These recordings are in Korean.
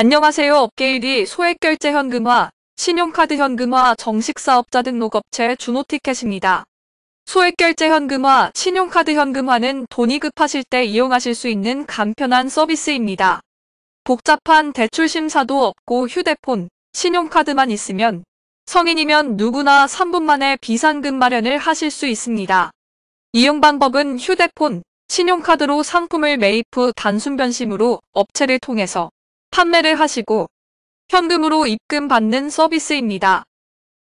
안녕하세요. 업계 1위 소액결제 현금화, 신용카드 현금화 정식사업자 등록업체 주노티켓입니다 소액결제 현금화, 신용카드 현금화는 돈이 급하실 때 이용하실 수 있는 간편한 서비스입니다. 복잡한 대출 심사도 없고 휴대폰, 신용카드만 있으면 성인이면 누구나 3분 만에 비상금 마련을 하실 수 있습니다. 이용 방법은 휴대폰, 신용카드로 상품을 매입 후 단순 변심으로 업체를 통해서 판매를 하시고 현금으로 입금받는 서비스입니다.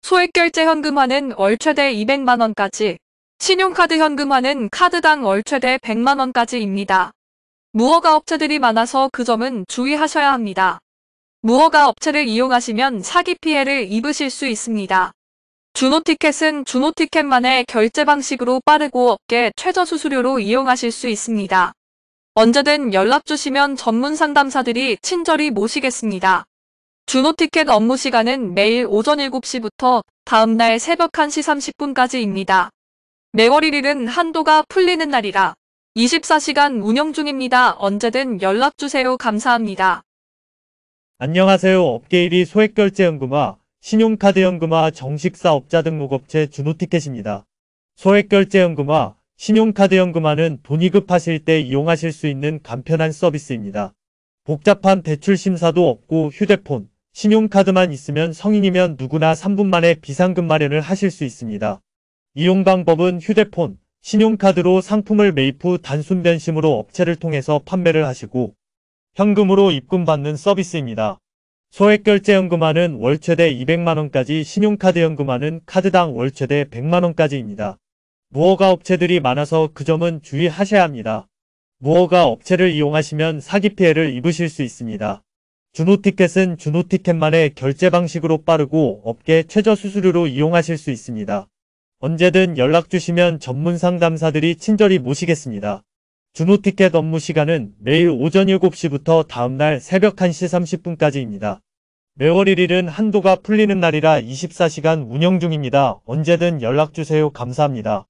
소액결제 현금화는 월 최대 200만원까지, 신용카드 현금화는 카드당 월 최대 100만원까지입니다. 무허가 업체들이 많아서 그 점은 주의하셔야 합니다. 무허가 업체를 이용하시면 사기 피해를 입으실 수 있습니다. 주노티켓은주노티켓만의 결제 방식으로 빠르고 업계 최저 수수료로 이용하실 수 있습니다. 언제든 연락 주시면 전문 상담사들이 친절히 모시겠습니다. 주노티켓 업무 시간은 매일 오전 7시부터 다음날 새벽 1시 30분까지입니다. 매월 1일은 한도가 풀리는 날이라 24시간 운영 중입니다. 언제든 연락주세요. 감사합니다. 안녕하세요. 업계 1위 소액결제 연금화, 신용카드 연금화, 정식사업자 등록업체 주노티켓입니다 소액결제 연금화, 신용카드 연금화는 돈이 급하실 때 이용하실 수 있는 간편한 서비스입니다. 복잡한 대출 심사도 없고 휴대폰, 신용카드만 있으면 성인이면 누구나 3분 만에 비상금 마련을 하실 수 있습니다. 이용 방법은 휴대폰, 신용카드로 상품을 매입 후 단순 변심으로 업체를 통해서 판매를 하시고 현금으로 입금받는 서비스입니다. 소액결제연금화는 월 최대 200만원까지 신용카드연금화는 카드당 월 최대 100만원까지입니다. 무허가 업체들이 많아서 그 점은 주의하셔야 합니다. 무허가 업체를 이용하시면 사기 피해를 입으실 수 있습니다. 주노 티켓은 주노 티켓만의 결제 방식으로 빠르고 업계 최저 수수료로 이용하실 수 있습니다. 언제든 연락 주시면 전문 상담사들이 친절히 모시겠습니다. 주노 티켓 업무 시간은 매일 오전 7시부터 다음날 새벽 1시 30분까지입니다. 매월 1일은 한도가 풀리는 날이라 24시간 운영 중입니다. 언제든 연락 주세요. 감사합니다.